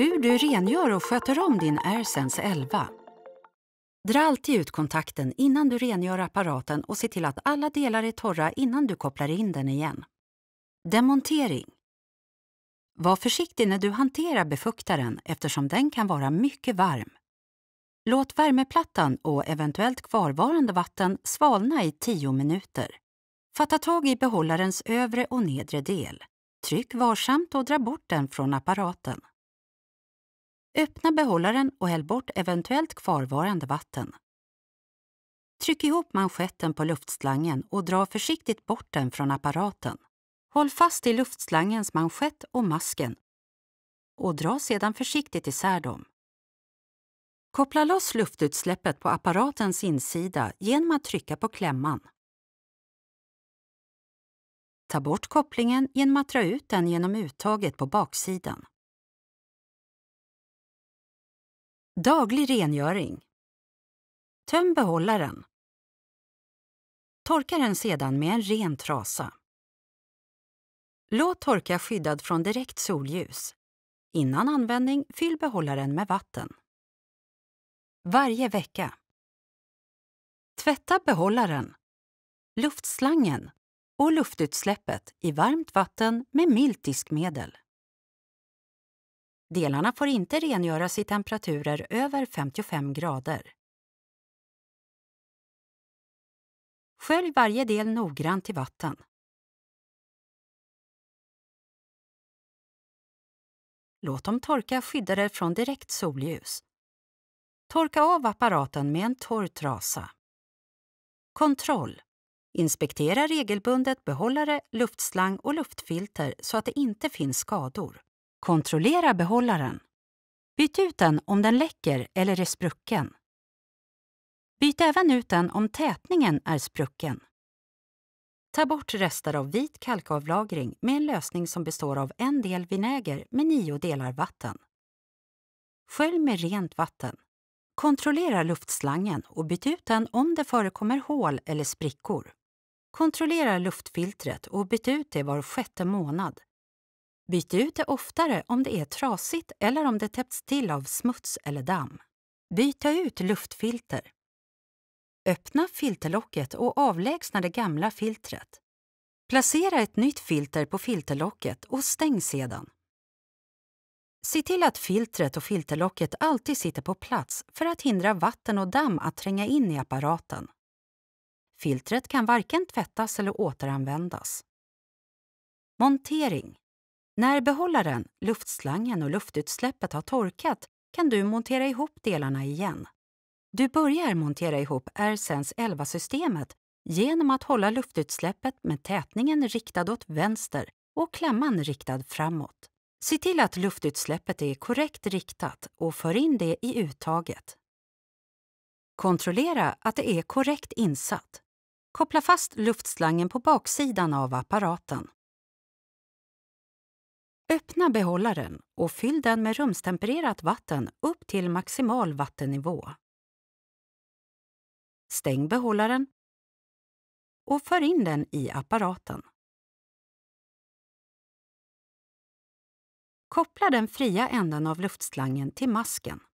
Hur du rengör och sköter om din AirSense 11. Dra alltid ut kontakten innan du rengör apparaten och se till att alla delar är torra innan du kopplar in den igen. Demontering. Var försiktig när du hanterar befuktaren eftersom den kan vara mycket varm. Låt värmeplattan och eventuellt kvarvarande vatten svalna i 10 minuter. Fatta tag i behållarens övre och nedre del. Tryck varsamt och dra bort den från apparaten. Öppna behållaren och häll bort eventuellt kvarvarande vatten. Tryck ihop manschetten på luftslangen och dra försiktigt bort den från apparaten. Håll fast i luftslangens manschett och masken och dra sedan försiktigt isär dem. Koppla loss luftutsläppet på apparatens insida genom att trycka på klämman. Ta bort kopplingen genom att dra ut den genom uttaget på baksidan. Daglig rengöring. Töm behållaren. Torka den sedan med en ren trasa. Låt torka skyddad från direkt solljus. Innan användning, fyll behållaren med vatten. Varje vecka. Tvätta behållaren, luftslangen och luftutsläppet i varmt vatten med milt diskmedel. Delarna får inte rengöras i temperaturer över 55 grader. Skölj varje del noggrant i vatten. Låt dem torka skyddade från direkt solljus. Torka av apparaten med en torr trasa. Kontroll. Inspektera regelbundet behållare, luftslang och luftfilter så att det inte finns skador. Kontrollera behållaren. Byt ut den om den läcker eller är sprucken. Byt även ut den om tätningen är sprucken. Ta bort rester av vit kalkavlagring med en lösning som består av en del vinäger med nio delar vatten. Skölj med rent vatten. Kontrollera luftslangen och byt ut den om det förekommer hål eller sprickor. Kontrollera luftfiltret och byt ut det var sjätte månad Byt ut det oftare om det är trasigt eller om det täppts till av smuts eller damm. Byta ut luftfilter. Öppna filterlocket och avlägsna det gamla filtret. Placera ett nytt filter på filterlocket och stäng sedan. Se till att filtret och filterlocket alltid sitter på plats för att hindra vatten och damm att tränga in i apparaten. Filtret kan varken tvättas eller återanvändas. Montering när behållaren, luftslangen och luftutsläppet har torkat kan du montera ihop delarna igen. Du börjar montera ihop AirSense 11-systemet genom att hålla luftutsläppet med tätningen riktad åt vänster och klämman riktad framåt. Se till att luftutsläppet är korrekt riktat och för in det i uttaget. Kontrollera att det är korrekt insatt. Koppla fast luftslangen på baksidan av apparaten. Öppna behållaren och fyll den med rumstempererat vatten upp till maximal vattennivå. Stäng behållaren och för in den i apparaten. Koppla den fria änden av luftslangen till masken.